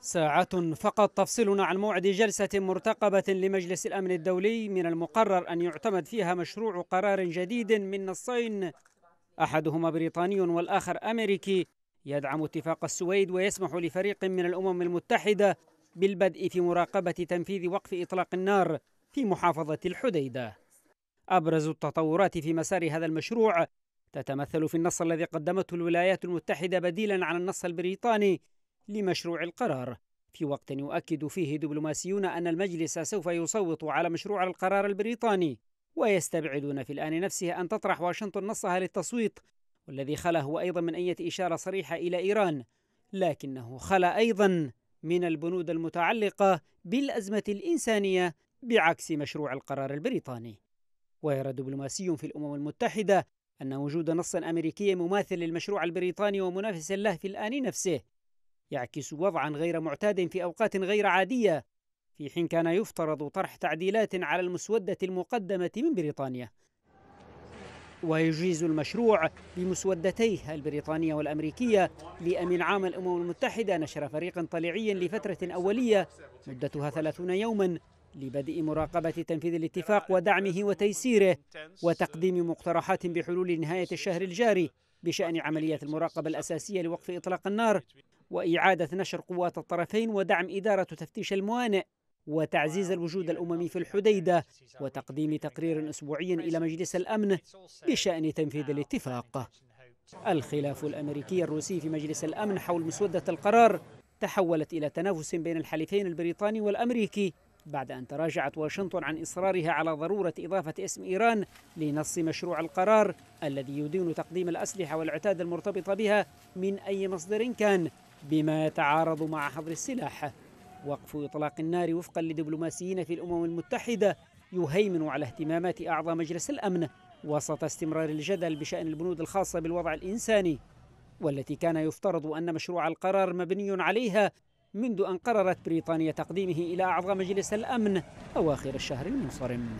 ساعة فقط تفصلنا عن موعد جلسة مرتقبة لمجلس الأمن الدولي من المقرر أن يعتمد فيها مشروع قرار جديد من نصين أحدهما بريطاني والآخر أمريكي يدعم اتفاق السويد ويسمح لفريق من الأمم المتحدة بالبدء في مراقبة تنفيذ وقف إطلاق النار في محافظة الحديدة أبرز التطورات في مسار هذا المشروع تتمثل في النص الذي قدمته الولايات المتحدة بديلا عن النص البريطاني لمشروع القرار في وقت يؤكد فيه دبلوماسيون أن المجلس سوف يصوت على مشروع القرار البريطاني ويستبعدون في الآن نفسه أن تطرح واشنطن نصها للتصويت والذي خلا هو أيضا من أي إشارة صريحة إلى إيران لكنه خلا أيضا من البنود المتعلقة بالأزمة الإنسانية بعكس مشروع القرار البريطاني ويرى دبلوماسي في الأمم المتحدة أن وجود نص أمريكي مماثل للمشروع البريطاني ومنافس له في الآن نفسه يعكس وضعا غير معتاد في اوقات غير عاديه في حين كان يفترض طرح تعديلات على المسوده المقدمه من بريطانيا ويجيز المشروع بمسودتيه البريطانية والأمريكية لأمين عام الأمم المتحدة نشر فريق طليعي لفترة أولية مدتها 30 يوما لبدء مراقبة تنفيذ الاتفاق ودعمه وتيسيره وتقديم مقترحات بحلول نهاية الشهر الجاري بشأن عملية المراقبة الأساسية لوقف إطلاق النار وإعادة نشر قوات الطرفين ودعم إدارة تفتيش الموانئ وتعزيز الوجود الأممي في الحديدة وتقديم تقرير أسبوعي إلى مجلس الأمن بشأن تنفيذ الاتفاق الخلاف الأمريكي الروسي في مجلس الأمن حول مسودة القرار تحولت إلى تنافس بين الحليفين البريطاني والأمريكي بعد أن تراجعت واشنطن عن إصرارها على ضرورة إضافة اسم إيران لنص مشروع القرار الذي يدين تقديم الأسلحة والعتاد المرتبطة بها من أي مصدر كان بما يتعارض مع حظر السلاح وقف إطلاق النار وفقا لدبلوماسيين في الأمم المتحدة يهيمن على اهتمامات أعضاء مجلس الأمن وسط استمرار الجدل بشأن البنود الخاصة بالوضع الإنساني والتي كان يفترض أن مشروع القرار مبني عليها منذ أن قررت بريطانيا تقديمه إلى أعضاء مجلس الأمن أواخر الشهر المنصرم